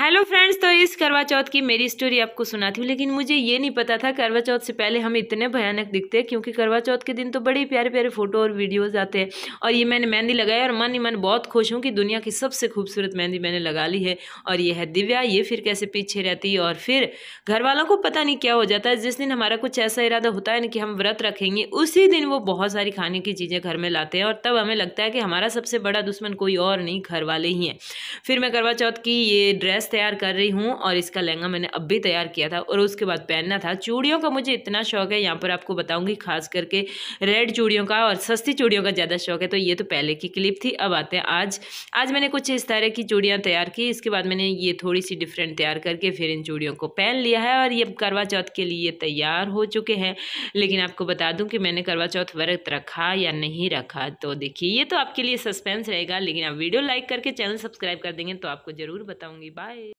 hello friends तो इस करवा चौथ की मेरी स्टोरी आपको सुनाती थी लेकिन मुझे ये नहीं पता था करवा चौथ से पहले हम इतने भयानक दिखते हैं क्योंकि करवा चौथ के दिन तो बड़े प्यारे प्यारे फोटो और वीडियोस आते हैं और ये मैंने मेहंदी लगाई और मन ही मन बहुत खुश हूँ कि दुनिया की सबसे खूबसूरत मेहंदी मैंने लगा ली है और ये है दिव्या ये फिर कैसे पीछे रहती है और फिर घर वालों को पता नहीं क्या हो जाता है जिस दिन हमारा कुछ ऐसा इरादा होता है ना कि हम व्रत रखेंगे उसी दिन वो बहुत सारी खाने की चीज़ें घर में लाते हैं और तब हमें लगता है कि हमारा सबसे बड़ा दुश्मन कोई और नहीं घर वाले ही हैं फिर मैं करवा चौथ की ये ड्रेस तैयार कर रही हूँ और इसका लहंगा मैंने अब भी तैयार किया था और उसके बाद पहनना था चूड़ियों का मुझे इतना शौक है यहाँ पर आपको बताऊँगी खास करके रेड चूड़ियों का और सस्ती चूड़ियों का ज़्यादा शौक है तो ये तो पहले की क्लिप थी अब आते हैं आज आज मैंने कुछ इस तरह की चूड़ियाँ तैयार की इसके बाद मैंने ये थोड़ी सी डिफरेंट तैयार करके फिर इन चूड़ियों को पहन लिया है और ये करवा चौथ के लिए तैयार हो चुके हैं लेकिन आपको बता दूँ कि मैंने करवा चौथ वर्त रखा या नहीं रखा तो देखिए ये तो आपके लिए सस्पेंस रहेगा लेकिन आप वीडियो लाइक करके चैनल सब्सक्राइब कर देंगे तो आपको ज़रूर बताऊँगी बाय